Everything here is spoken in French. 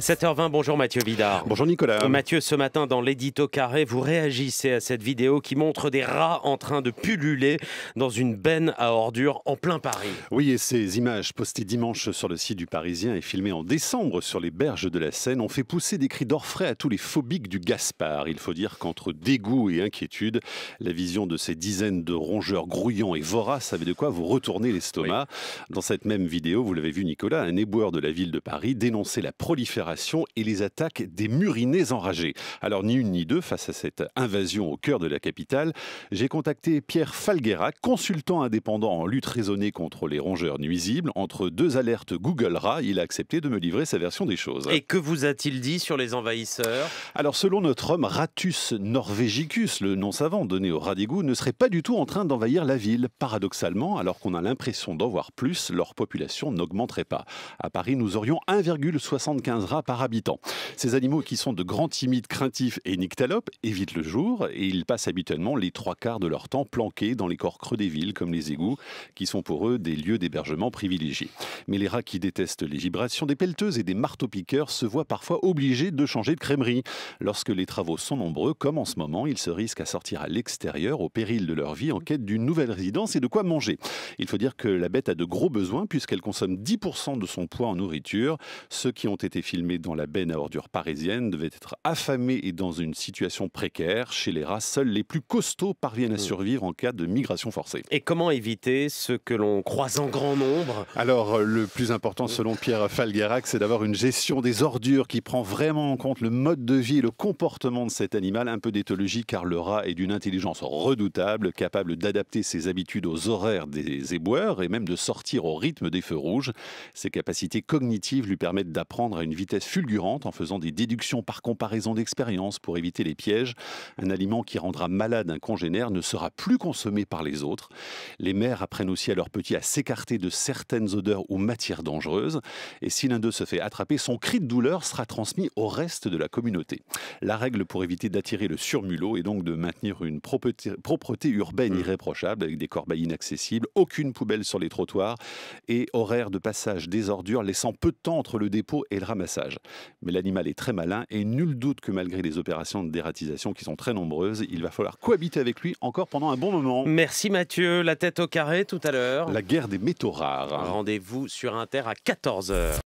7h20, bonjour Mathieu Vidard. Bonjour Nicolas. Euh, Mathieu, ce matin dans l'édito carré, vous réagissez à cette vidéo qui montre des rats en train de pulluler dans une benne à ordures en plein Paris. Oui, et ces images postées dimanche sur le site du Parisien et filmées en décembre sur les berges de la Seine ont fait pousser des cris d'orfraie à tous les phobiques du Gaspard. Il faut dire qu'entre dégoût et inquiétude, la vision de ces dizaines de rongeurs grouillants et voraces avait de quoi vous retourner l'estomac. Dans cette même vidéo, vous l'avez vu Nicolas, un éboueur de la ville de Paris dénoncer la prolifération et les attaques des murinés enragés. Alors ni une ni deux, face à cette invasion au cœur de la capitale, j'ai contacté Pierre Falguera, consultant indépendant en lutte raisonnée contre les rongeurs nuisibles. Entre deux alertes Google Rat, il a accepté de me livrer sa version des choses. Et que vous a-t-il dit sur les envahisseurs Alors selon notre homme, Ratus norvegicus, le nom savant donné au Radigou, ne serait pas du tout en train d'envahir la ville. Paradoxalement, alors qu'on a l'impression d'en voir plus, leur population n'augmenterait pas. À Paris, nous aurions 1,75 par habitant. Ces animaux qui sont de grands timides, craintifs et nyctalopes évitent le jour et ils passent habituellement les trois quarts de leur temps planqués dans les corps creux des villes comme les égouts qui sont pour eux des lieux d'hébergement privilégiés. Mais les rats qui détestent les vibrations des pelleteuses et des marteaux-piqueurs se voient parfois obligés de changer de crèmerie. Lorsque les travaux sont nombreux, comme en ce moment, ils se risquent à sortir à l'extérieur au péril de leur vie en quête d'une nouvelle résidence et de quoi manger. Il faut dire que la bête a de gros besoins puisqu'elle consomme 10% de son poids en nourriture. Ceux qui ont été filmés filmé dans la benne à ordures parisienne, devait être affamé et dans une situation précaire. Chez les rats, seuls les plus costauds parviennent à hmm. survivre en cas de migration forcée. Et comment éviter ce que l'on croise en grand nombre Alors, euh, le plus important, selon Pierre Falguerac, c'est d'avoir une gestion des ordures qui prend vraiment en compte le mode de vie et le comportement de cet animal, un peu d'éthologie, car le rat est d'une intelligence redoutable, capable d'adapter ses habitudes aux horaires des éboueurs et même de sortir au rythme des feux rouges. Ses capacités cognitives lui permettent d'apprendre à une vitesse fulgurante en faisant des déductions par comparaison d'expérience pour éviter les pièges. Un aliment qui rendra malade un congénère ne sera plus consommé par les autres. Les mères apprennent aussi à leurs petits à s'écarter de certaines odeurs ou matières dangereuses. Et si l'un d'eux se fait attraper, son cri de douleur sera transmis au reste de la communauté. La règle pour éviter d'attirer le surmulot est donc de maintenir une propreté, propreté urbaine mmh. irréprochable avec des corbeilles inaccessibles, aucune poubelle sur les trottoirs et horaires de passage des ordures laissant peu de temps entre le dépôt et le ramassage. Mais l'animal est très malin et nul doute que malgré les opérations de dératisation qui sont très nombreuses, il va falloir cohabiter avec lui encore pendant un bon moment. Merci Mathieu, la tête au carré tout à l'heure. La guerre des métaux rares. Rendez-vous sur Inter à 14h.